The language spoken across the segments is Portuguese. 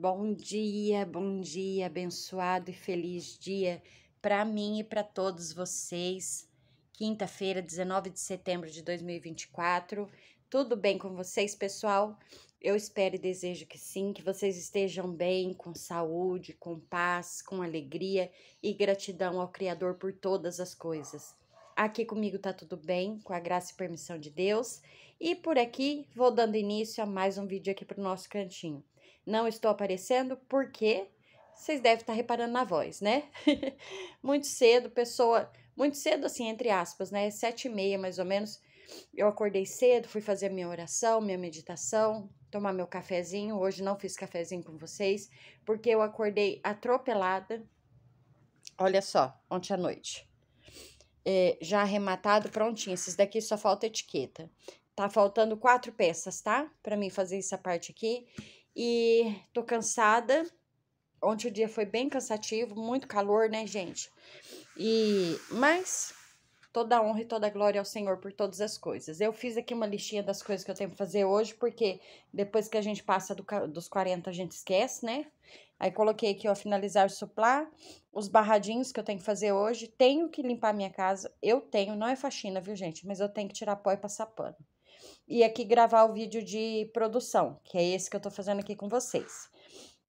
Bom dia, bom dia, abençoado e feliz dia para mim e para todos vocês. Quinta-feira, 19 de setembro de 2024. Tudo bem com vocês, pessoal? Eu espero e desejo que sim, que vocês estejam bem, com saúde, com paz, com alegria e gratidão ao Criador por todas as coisas. Aqui comigo tá tudo bem, com a graça e permissão de Deus. E por aqui vou dando início a mais um vídeo aqui para o nosso cantinho não estou aparecendo porque vocês devem estar reparando na voz, né? muito cedo, pessoa, muito cedo assim, entre aspas, né? Sete e meia mais ou menos. Eu acordei cedo, fui fazer a minha oração, minha meditação, tomar meu cafezinho. Hoje não fiz cafezinho com vocês, porque eu acordei atropelada. Olha só, ontem à noite. É, já arrematado, prontinho. Esses daqui só falta etiqueta. Tá faltando quatro peças, tá? Para mim fazer essa parte aqui e tô cansada. Ontem o dia foi bem cansativo, muito calor, né, gente? E mas toda honra e toda glória ao Senhor por todas as coisas. Eu fiz aqui uma listinha das coisas que eu tenho que fazer hoje, porque depois que a gente passa do, dos 40 a gente esquece, né? Aí coloquei aqui, ó, finalizar o suplar, os barradinhos que eu tenho que fazer hoje, tenho que limpar minha casa, eu tenho, não é faxina, viu, gente? Mas eu tenho que tirar pó e passar pano e aqui gravar o vídeo de produção, que é esse que eu tô fazendo aqui com vocês.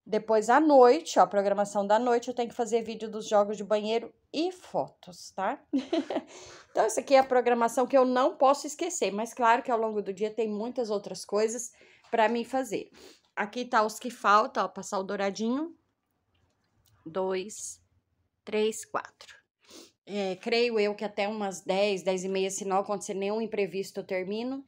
Depois, à noite, ó, programação da noite, eu tenho que fazer vídeo dos jogos de banheiro e fotos, tá? então, essa aqui é a programação que eu não posso esquecer, mas claro que ao longo do dia tem muitas outras coisas para mim fazer. Aqui tá os que faltam, ó, passar o douradinho. Dois, três, quatro. É, creio eu que até umas dez, dez e meia, se não acontecer nenhum imprevisto, eu termino.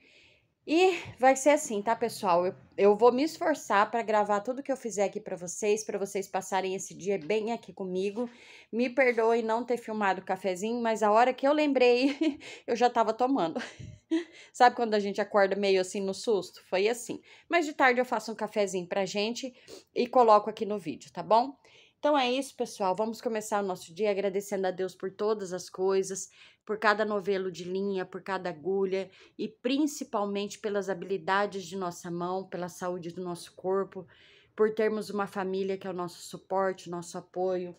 E vai ser assim, tá, pessoal? Eu, eu vou me esforçar para gravar tudo que eu fizer aqui para vocês, para vocês passarem esse dia bem aqui comigo. Me perdoem não ter filmado o cafezinho, mas a hora que eu lembrei, eu já tava tomando. Sabe quando a gente acorda meio assim no susto? Foi assim. Mas de tarde eu faço um cafezinho pra gente e coloco aqui no vídeo, tá bom? Então é isso, pessoal. Vamos começar o nosso dia agradecendo a Deus por todas as coisas, por cada novelo de linha, por cada agulha e principalmente pelas habilidades de nossa mão, pela saúde do nosso corpo, por termos uma família que é o nosso suporte, o nosso apoio,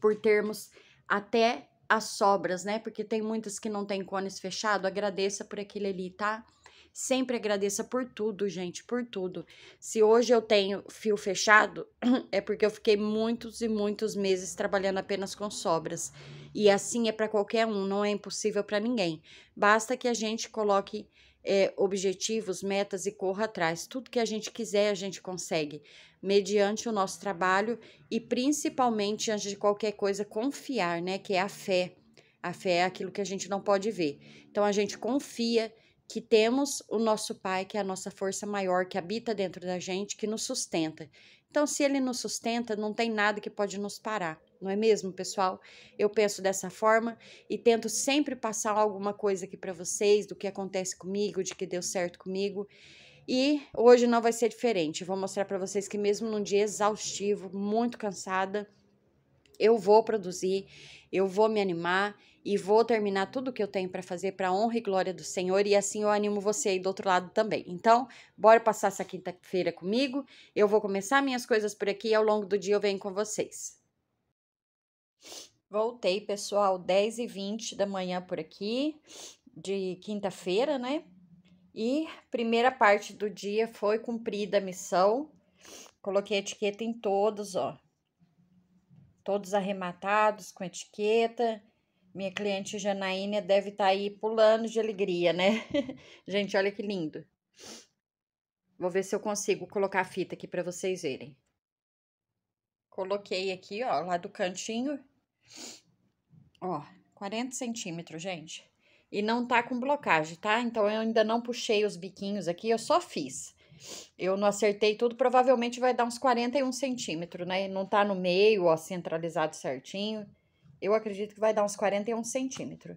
por termos até as sobras, né? Porque tem muitas que não têm cones fechado. Agradeça por aquilo ali, tá? Sempre agradeça por tudo, gente, por tudo. Se hoje eu tenho fio fechado, é porque eu fiquei muitos e muitos meses trabalhando apenas com sobras. E assim é para qualquer um, não é impossível para ninguém. Basta que a gente coloque é, objetivos, metas e corra atrás. Tudo que a gente quiser, a gente consegue, mediante o nosso trabalho e principalmente, antes de qualquer coisa, confiar, né? Que é a fé. A fé é aquilo que a gente não pode ver. Então a gente confia que temos o nosso Pai, que é a nossa força maior, que habita dentro da gente, que nos sustenta. Então, se Ele nos sustenta, não tem nada que pode nos parar, não é mesmo, pessoal? Eu penso dessa forma e tento sempre passar alguma coisa aqui para vocês do que acontece comigo, de que deu certo comigo. E hoje não vai ser diferente. Eu vou mostrar para vocês que mesmo num dia exaustivo, muito cansada, eu vou produzir, eu vou me animar e vou terminar tudo que eu tenho para fazer para honra e glória do Senhor e assim eu animo você aí do outro lado também. Então, bora passar essa quinta-feira comigo. Eu vou começar minhas coisas por aqui e ao longo do dia eu venho com vocês. Voltei, pessoal, 10 e 20 da manhã por aqui, de quinta-feira, né? E primeira parte do dia foi cumprida a missão. Coloquei a etiqueta em todos, ó todos arrematados, com etiqueta. Minha cliente Janaína deve estar tá aí pulando de alegria, né? Gente, olha que lindo. Vou ver se eu consigo colocar a fita aqui para vocês verem. Coloquei aqui, ó, lá do cantinho. Ó, 40 centímetros, gente. E não tá com blocagem, tá? Então, eu ainda não puxei os biquinhos aqui, eu só fiz. Eu não acertei tudo, provavelmente vai dar uns 41 centímetros, né? Não tá no meio, ó, centralizado certinho. Eu acredito que vai dar uns 41 centímetros.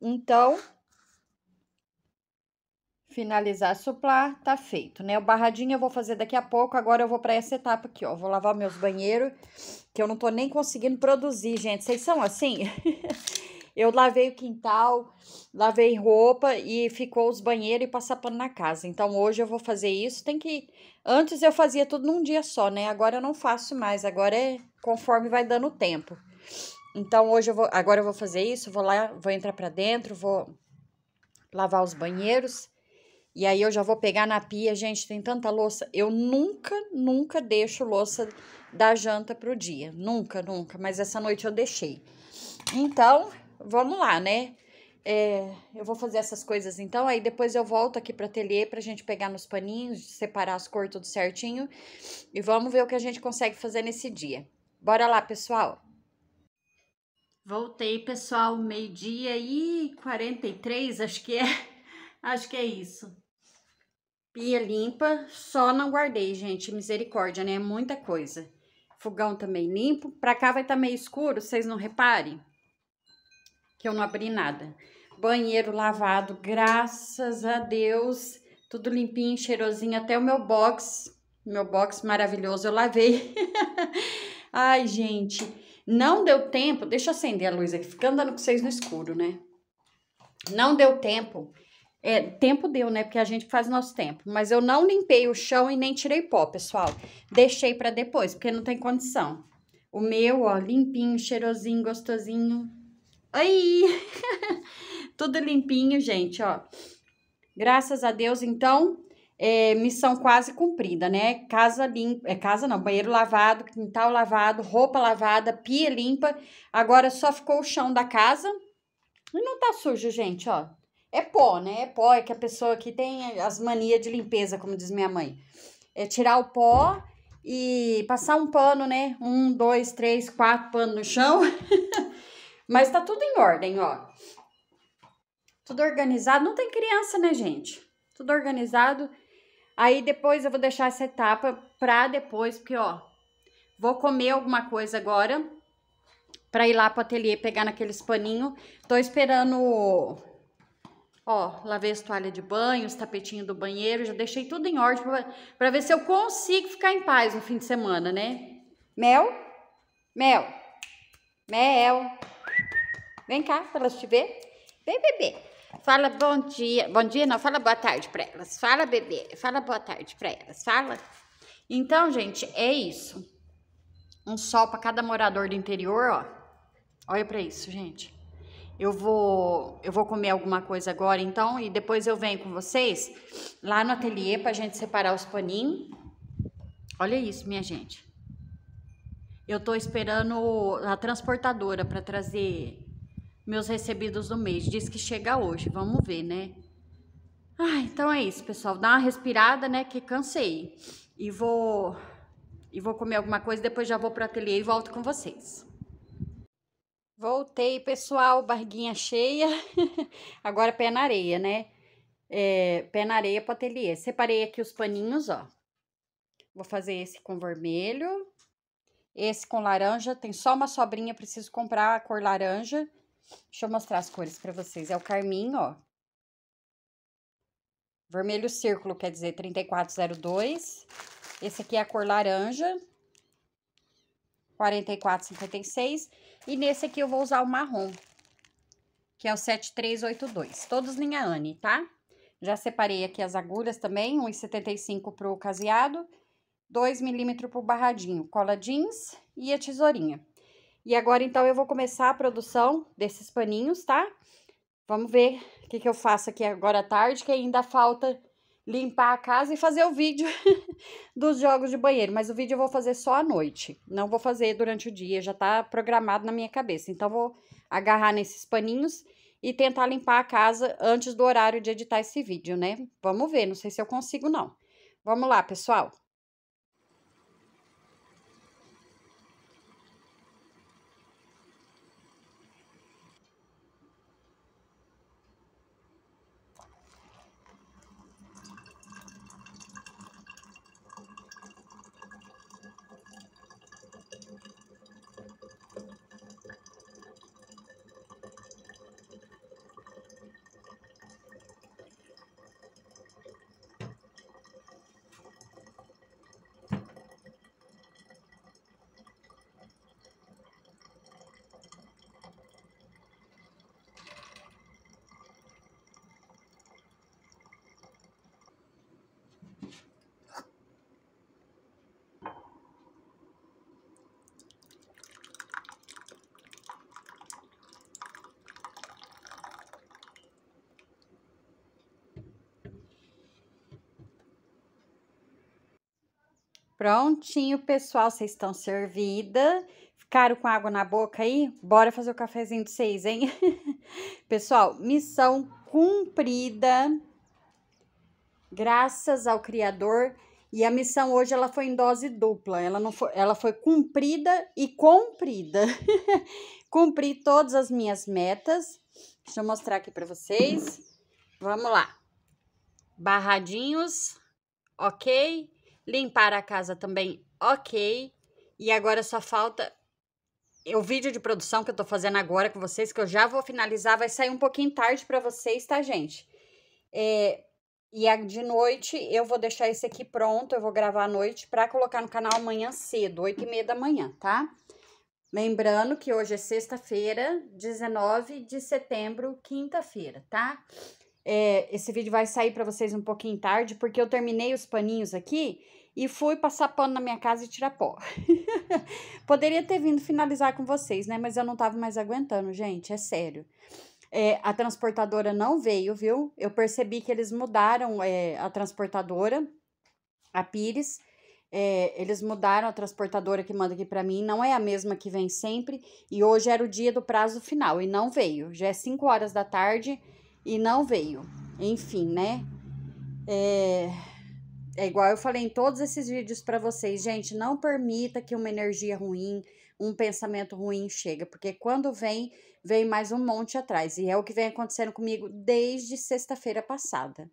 Então, finalizar suplar, tá feito, né? O barradinho eu vou fazer daqui a pouco, agora eu vou para essa etapa aqui, ó. Vou lavar meus banheiros, que eu não tô nem conseguindo produzir, gente. Vocês são assim? Eu lavei o quintal, lavei roupa e ficou os banheiros e passar pano na casa. Então hoje eu vou fazer isso. Tem que. Antes eu fazia tudo num dia só, né? Agora eu não faço mais. Agora é conforme vai dando o tempo. Então hoje eu vou. Agora eu vou fazer isso. Vou lá, vou entrar para dentro, vou lavar os banheiros. E aí eu já vou pegar na pia, gente, tem tanta louça. Eu nunca, nunca deixo louça da janta pro dia. Nunca, nunca. Mas essa noite eu deixei. Então, vamos lá, né? É, eu vou fazer essas coisas então, aí depois eu volto aqui para ateliê pra gente pegar nos paninhos, separar as cores tudo certinho e vamos ver o que a gente consegue fazer nesse dia. Bora lá, pessoal! Voltei, pessoal, meio-dia e 43, acho que é. Acho que é isso. Pia limpa, só não guardei, gente, misericórdia, né? Muita coisa. Fogão também limpo. Pra cá vai estar tá meio escuro, vocês não reparem? que eu não abri nada. Banheiro lavado, graças a Deus, tudo limpinho, cheirosinho, até o meu box, meu box maravilhoso eu lavei. Ai, gente, não deu tempo, deixa eu acender a luz aqui, fica andando com vocês no escuro, né? Não deu tempo é, tempo deu, né? Porque a gente faz nosso tempo. Mas eu não limpei o chão e nem tirei pó, pessoal. Deixei para depois, porque não tem condição. O meu, ó, limpinho, cheirosinho, gostosinho. Ai! Tudo limpinho, gente, ó. Graças a Deus, então, é, missão quase cumprida, né? Casa limpa, é casa não, banheiro lavado, quintal lavado, roupa lavada, pia limpa. Agora só ficou o chão da casa. E não tá sujo, gente, ó. É pó, né? É pó, é que a pessoa que tem as manias de limpeza, como diz minha mãe. É tirar o pó e passar um pano, né? Um, dois, três, quatro pano no chão. Mas tá tudo em ordem, ó. Tudo organizado. Não tem criança, né, gente? Tudo organizado. Aí depois eu vou deixar essa etapa pra depois, porque, ó, vou comer alguma coisa agora pra ir lá pro ateliê pegar naqueles paninhos. Tô esperando Ó, lavei as toalhas de banho, os tapetinhos do banheiro, já deixei tudo em ordem para ver se eu consigo ficar em paz no fim de semana, né? Mel? Mel? Mel? Vem cá para elas te ver. Vem, bebê. Fala bom dia. Bom dia não, fala boa tarde para elas. Fala, bebê. Fala boa tarde para elas. Fala. Então, gente, é isso. Um sol para cada morador do interior, ó. Olha para isso, gente. Eu vou, eu vou comer alguma coisa agora, então, e depois eu venho com vocês lá no ateliê pra gente separar os paninhos. Olha isso, minha gente. Eu tô esperando a transportadora para trazer meus recebidos do mês. Diz que chega hoje, vamos ver, né? Ah, então é isso, pessoal. Dá uma respirada, né? Que cansei. E vou e vou comer alguma coisa, depois já vou para o ateliê e volto com vocês. Voltei, pessoal, barriguinha cheia. Agora pé na areia, né? É, pé na areia para ateliê. Separei aqui os paninhos, ó. Vou fazer esse com vermelho, esse com laranja. Tem só uma sobrinha, preciso comprar a cor laranja. Deixa eu mostrar as cores para vocês. É o carmim, ó. Vermelho círculo, quer dizer 3402. Esse aqui é a cor laranja, 4456. E nesse aqui eu vou usar o marrom, que é o 7382. Todos linha Anne, tá? Já separei aqui as agulhas também, 1,75 pro caseado, 2 milímetros pro barradinho, cola jeans e a tesourinha. E agora, então, eu vou começar a produção desses paninhos, tá? Vamos ver o que, que eu faço aqui agora à tarde, que ainda falta limpar a casa e fazer o vídeo dos jogos de banheiro. Mas o vídeo eu vou fazer só à noite, não vou fazer durante o dia, já tá programado na minha cabeça. Então, vou agarrar nesses paninhos e tentar limpar a casa antes do horário de editar esse vídeo, né? Vamos ver, não sei se eu consigo não. Vamos lá, pessoal. Prontinho, pessoal, vocês estão servida. Ficaram com água na boca aí? Bora fazer o cafezinho de vocês, hein? pessoal, missão cumprida. Graças ao Criador. E a missão hoje ela foi em dose dupla. Ela não foi, ela foi cumprida e cumprida. Cumpri todas as minhas metas. Deixa eu mostrar aqui para vocês. Vamos lá. Barradinhos, ok? Limpar a casa também, ok. E agora só falta o vídeo de produção que eu tô fazendo agora com vocês, que eu já vou finalizar, vai sair um pouquinho tarde para vocês, tá, gente? É, e de noite eu vou deixar esse aqui pronto, eu vou gravar à noite para colocar no canal amanhã cedo, 8 e meia da manhã, tá? Lembrando que hoje é sexta-feira, 19 de setembro, quinta-feira, tá? É, esse vídeo vai sair para vocês um pouquinho tarde, porque eu terminei os paninhos aqui e fui passar pano na minha casa e tirar pó. Poderia ter vindo finalizar com vocês, né? Mas eu não tava mais aguentando, gente, é sério. É, a transportadora não veio, viu? Eu percebi que eles mudaram é, a transportadora, a Pires. É, eles mudaram a transportadora que manda aqui para mim, não é a mesma que vem sempre. E hoje era o dia do prazo final e não veio. Já é 5 horas da tarde e não veio. Enfim, né? É, é igual eu falei em todos esses vídeos para vocês, gente, não permita que uma energia ruim, um pensamento ruim chegue, porque quando vem, vem mais um monte atrás, e é o que vem acontecendo comigo desde sexta-feira passada.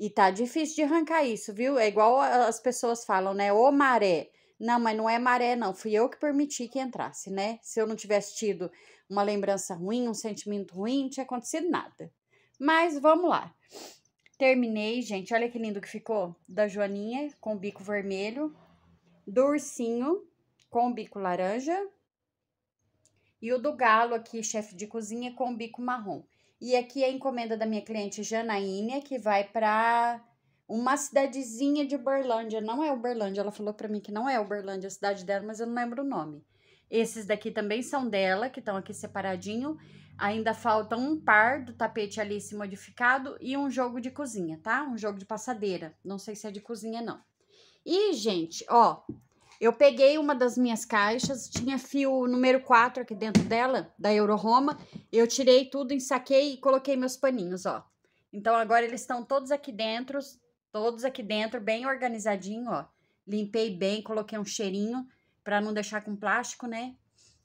E tá difícil de arrancar isso, viu? É igual as pessoas falam, né? Ô maré. Não, mas não é maré, não. Fui eu que permiti que entrasse, né? Se eu não tivesse tido uma lembrança ruim, um sentimento ruim, não tinha acontecido nada. Mas vamos lá. Terminei, gente. Olha que lindo que ficou. Da Joaninha, com bico vermelho. Do ursinho, com bico laranja. E o do galo aqui, chefe de cozinha, com bico marrom. E aqui é a encomenda da minha cliente Janaína, que vai para uma cidadezinha de Uberlândia. Não é Uberlândia, ela falou para mim que não é Uberlândia, a cidade dela, mas eu não lembro o nome. Esses daqui também são dela, que estão aqui separadinho. Ainda falta um par do tapete Alice modificado e um jogo de cozinha, tá? Um jogo de passadeira. Não sei se é de cozinha, não. E, gente, ó, eu peguei uma das minhas caixas, tinha fio número 4 aqui dentro dela, da Euroroma. Eu tirei tudo, ensaquei e coloquei meus paninhos, ó. Então, agora eles estão todos aqui dentro, todos aqui dentro, bem organizadinho, ó. Limpei bem, coloquei um cheirinho para não deixar com plástico, né?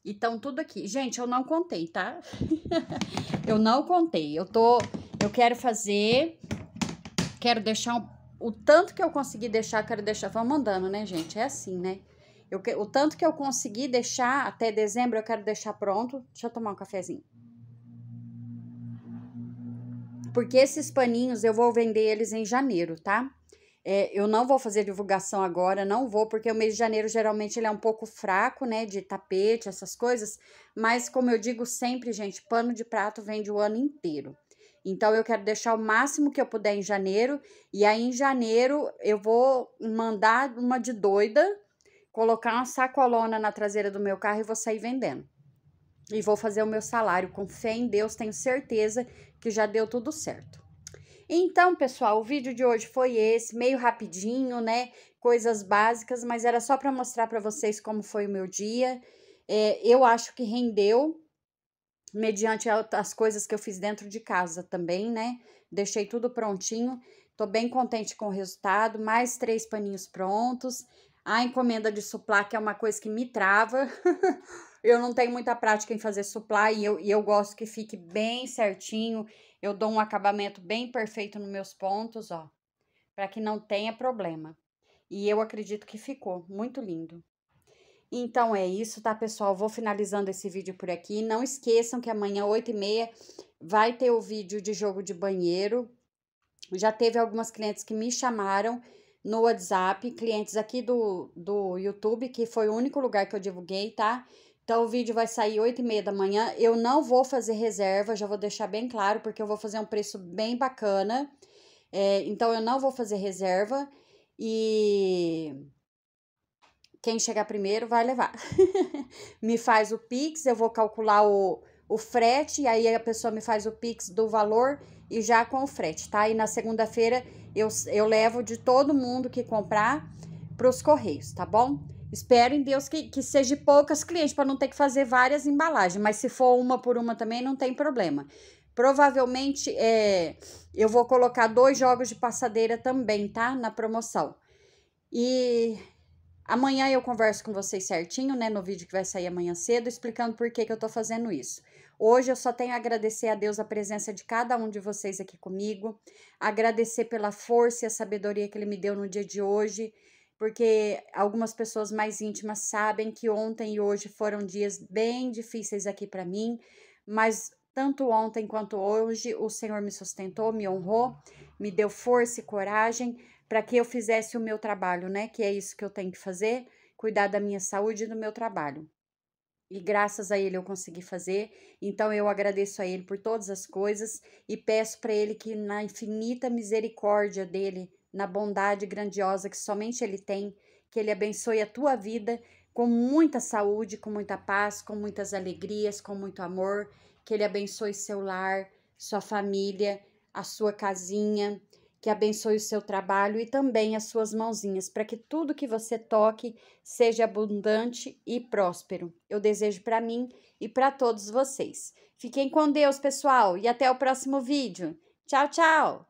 E estão tudo aqui. Gente, eu não contei, tá? eu não contei. Eu tô... Eu quero fazer... Quero deixar um, o tanto que eu consegui deixar, quero deixar... Vamos andando, né, gente? É assim, né? Eu, o tanto que eu consegui deixar até dezembro, eu quero deixar pronto. Deixa eu tomar um cafezinho. Porque esses paninhos eu vou vender eles em janeiro, tá? É, eu não vou fazer divulgação agora, não vou, porque o mês de janeiro geralmente ele é um pouco fraco, né, de tapete, essas coisas. Mas, como eu digo sempre, gente, pano de prato vende o ano inteiro. Então, eu quero deixar o máximo que eu puder em janeiro. E aí, em janeiro, eu vou mandar uma de doida, colocar uma sacolona na traseira do meu carro e vou sair vendendo. E vou fazer o meu salário. Com fé em Deus, tenho certeza que já deu tudo certo. Então, pessoal, o vídeo de hoje foi esse, meio rapidinho, né? Coisas básicas, mas era só para mostrar para vocês como foi o meu dia. É, eu acho que rendeu, mediante as coisas que eu fiz dentro de casa também, né? Deixei tudo prontinho. Tô bem contente com o resultado. Mais três paninhos prontos. A encomenda de suplá, que é uma coisa que me trava. eu não tenho muita prática em fazer suplá e eu, e eu gosto que fique bem certinho. Eu dou um acabamento bem perfeito nos meus pontos, ó, para que não tenha problema. E eu acredito que ficou muito lindo. Então é isso, tá, pessoal? Vou finalizando esse vídeo por aqui. Não esqueçam que amanhã, 8h30, vai ter o vídeo de jogo de banheiro. Já teve algumas clientes que me chamaram no WhatsApp, clientes aqui do, do YouTube, que foi o único lugar que eu divulguei, tá? Tá? Então, o vídeo vai sair 8 e meia da manhã. Eu não vou fazer reserva, já vou deixar bem claro, porque eu vou fazer um preço bem bacana. É, então, eu não vou fazer reserva. E quem chegar primeiro vai levar. me faz o Pix, eu vou calcular o, o frete, e aí a pessoa me faz o Pix do valor e já com o frete, tá? E na segunda-feira eu, eu levo de todo mundo que comprar para os correios, tá bom? Espero em Deus que, que seja poucas clientes para não ter que fazer várias embalagens, mas se for uma por uma também não tem problema. Provavelmente é, eu vou colocar dois jogos de passadeira também, tá? Na promoção. E amanhã eu converso com vocês certinho, né? No vídeo que vai sair amanhã cedo, explicando por que, que eu tô fazendo isso. Hoje eu só tenho a agradecer a Deus a presença de cada um de vocês aqui comigo, agradecer pela força e a sabedoria que Ele me deu no dia de hoje porque algumas pessoas mais íntimas sabem que ontem e hoje foram dias bem difíceis aqui para mim, mas tanto ontem quanto hoje o Senhor me sustentou, me honrou, me deu força e coragem para que eu fizesse o meu trabalho, né? Que é isso que eu tenho que fazer, cuidar da minha saúde e do meu trabalho e graças a Ele eu consegui fazer. Então eu agradeço a Ele por todas as coisas e peço para Ele que, na infinita misericórdia dele, na bondade grandiosa que somente Ele tem, que Ele abençoe a tua vida com muita saúde, com muita paz, com muitas alegrias, com muito amor, que Ele abençoe seu lar, sua família, a sua casinha, que abençoe o seu trabalho e também as suas mãozinhas, para que tudo que você toque seja abundante e próspero. Eu desejo para mim e para todos vocês. Fiquem com Deus, pessoal, e até o próximo vídeo. Tchau, tchau!